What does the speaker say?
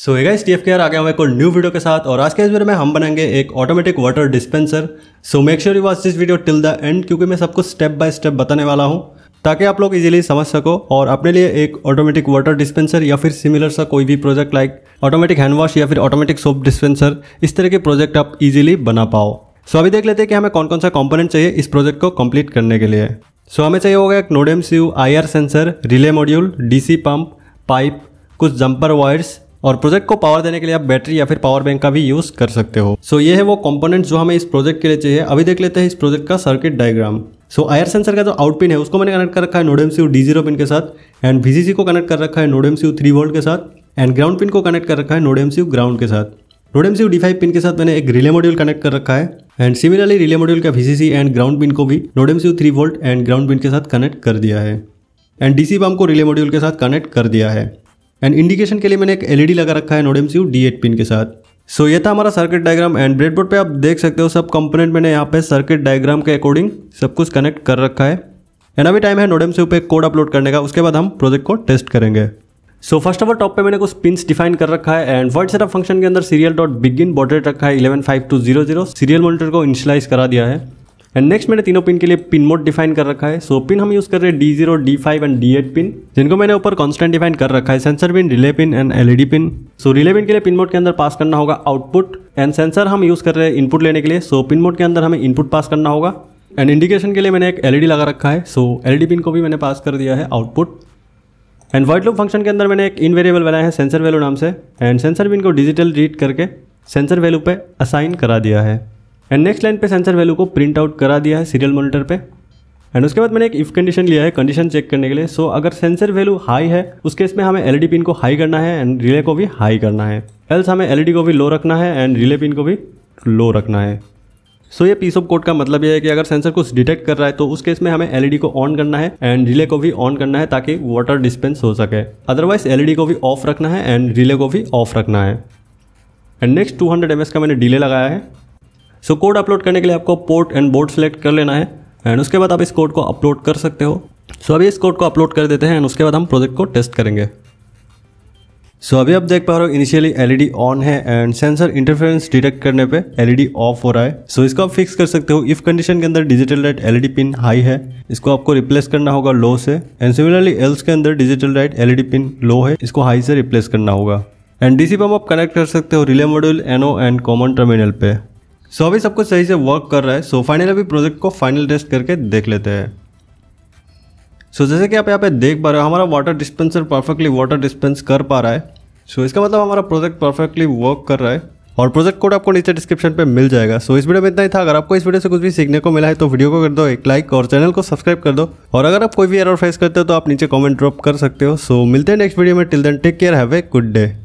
सो एगा इस T F के आ गया हूँ एक और न्यू वीडियो के साथ और आज के इस वीडियो में हम बनाएंगे एक automatic water dispenser so make sure you watch this video till the end क्योंकि मैं सबको स्टेप बाय स्टेप बताने वाला हूँ ताकि आप लोग इजीली समझ सको और अपने लिए एक ऑटोमेटिक वाटर डिस्पेंसर या फिर सिमिलर सा कोई भी project like automatic hand wash या फिर ऑटोमेटिक सोप डिस्पेंसर इस तरह के प्रोजेक्ट आप ईजिली बना पाओ सो अभी देख लेते हैं कि हमें कौन कौन सा कॉम्पोनेंट चाहिए इस प्रोजेक्ट को कम्प्लीट करने के लिए सो हमें चाहिए होगा एक NodeMCU IR sensor relay module DC pump pipe कुछ जंपर वायर्स और प्रोजेक्ट को पावर देने के लिए आप बैटरी या फिर पावर बैंक का भी यूज कर सकते हो सो so, ये है वो कंपोनेंट जो हमें इस प्रोजेक्ट के लिए चाहिए अभी देख लेते हैं इस प्रोजेक्ट का circuit diagram so IR sensor का जो आउटपिन है उसको मैंने कनेक्ट कर रखा है NodeMCU D zero pin के साथ एंड वीजीसी को कनेक्ट कर रखा है नोडेम सी थ्री वोल्ट के साथ एंड ग्राउंड पिन को कनेक्ट कर रखा है नोडेम सी ग्राउंड के साथ NodeMCU D five pin के साथ मैंने एक रिले मॉड्यूल कनेक्ट कर रखा है एंड सिमिलरली रिले मॉड्यूल का वीसीसी एंड ग्राउंड पिन को भी NodeMCU three volt and ground pin के साथ कनेक्ट कर दिया है एंड डीसी बम को रिले मॉड्यूल के साथ कनेक्ट कर दिया है एंड इंडिकेशन के लिए मैंने एक एलईडी e लगा रखा है NodeMCU D eight pin के साथ सो so, ये था हमारा सर्किट डायग्राम एंड ब्रेडबोर्ड पे आप देख सकते हो सब कंपोनेंट मैंने यहाँ पे सर्किट डायग्राम के अकॉर्डिंग सब कुछ कनेक्ट कर रखा है एंड अभी टाइम है नोडेम सी पे कोड अपलोड करने का उसके बाद हम प्रोजेक्ट को टेस्ट करेंगे so first of all top पे मैंने कुछ पिंस डिफाइन कर रखा है एंड वर्ड सेटअप फंक्शन के अंदर सीरियल डॉट बिगिन बॉर्डरेट रखा है eleven five two zero zero serial monitor को इनिशलाइज करा दिया है एंड नेक्स्ट मैंने तीनों पिन के लिए पिन मोड डिफाइन कर रखा है सो पिन हम यूज़ कर रहे हैं D zero D five and D eight pin जिनको मैंने ऊपर कॉन्स्टेंट डिफाइन कर रखा है sensor pin relay pin and LED pin so relay pin के लिए पिन मोड के अंदर पास करना होगा आउटपुट एंड सेंसर हम यूज़ कर रहे हैं इनपुट लेने के लिए सो पिन मोड के अंदर हमें इनपुट पास करना होगा एंड इंडिकेशन के लिए मैंने एक एलईडी e लगा रखा है सो ई एलईडी पिन को भी मैंने पास कर दिया है output and while loop function के अंदर मैंने एक इन वेरिएबल बनाया है सेंसर वैल्यू नाम से एंड सेंसर पिन को डिजिटल रीड करके सेंसर वैल्यू पे असाइन करा दिया है एंड नेक्स्ट लाइन पे सेंसर वैल्यू को प्रिंट आउट करा दिया है सीरियल मॉनिटर पे एंड उसके बाद मैंने एक इफ कंडीशन लिया है कंडीशन चेक करने के लिए सो so, अगर सेंसर वैल्यू हाई है उस केस में हमें एलईडी पिन को हाई करना है एंड रिले को भी हाई करना है एल्स हमें एलईडी को भी लो रखना है एंड रिले पिन को भी लो रखना है सो so, ये पीस ऑफ कोड का मतलब ये है कि अगर सेंसर कुछ डिटेक्ट कर रहा है तो उस केस में हमें एलईडी को ऑन करना है एंड रिले को भी ऑन करना है ताकि वाटर डिस्पेंस हो सके अदरवाइज एलईडी को भी ऑफ रखना है एंड रिले को भी ऑफ रखना है एंड नेक्स्ट 200 एम का मैंने डिले लगाया है सो कोड अपलोड करने के लिए आपको पोर्ट एंड बोर्ड सेलेक्ट कर लेना है एंड उसके बाद आप इस कोड को अपलोड कर सकते हो सो so, अभी इस कोड को अपलोड कर देते हैं एंड उसके बाद हम प्रोजेक्ट को टेस्ट करेंगे सो so, अभी आप देख पा रहे हो इनिशियली एलईडी ऑन है एंड सेंसर इंटरफेरेंस डिटेक्ट करने पे एलईडी ऑफ हो रहा है सो so, इसको आप फिक्स कर सकते हो इफ कंडीशन के अंदर digital write LED pin high है इसको आपको रिप्लेस करना होगा लो से एंड सिमिलरली एल्स के अंदर digital write LED pin low है इसको हाई से रिप्लेस करना होगा एंड डीसी पम्प आप कनेक्ट कर सकते हो relay module NO and common terminal पे सो अभी सब कुछ सही से वर्क कर रहा है सो फाइनली अभी प्रोजेक्ट को फाइनल टेस्ट करके देख लेते हैं सो so, जैसे कि आप यहाँ पे देख पा रहे हो हमारा water dispenser perfectly water dispense कर पा रहा है सो so, इसका मतलब हमारा प्रोजेक्ट परफेक्टली वर्क कर रहा है और प्रोजेक्ट कोड आपको नीचे डिस्क्रिप्शन पे मिल जाएगा सो so, इस वीडियो में इतना ही था अगर आपको इस वीडियो से कुछ भी सीखने को मिला है तो वीडियो को कर दो एक लाइक और चैनल को सब्सक्राइब कर दो और अगर आप कोई भी एरर फेस करते हो तो आप नीचे कमेंट ड्रॉप कर सकते हो सो so, मिलते हैं नेक्स्ट वीडियो में till then take care have a good day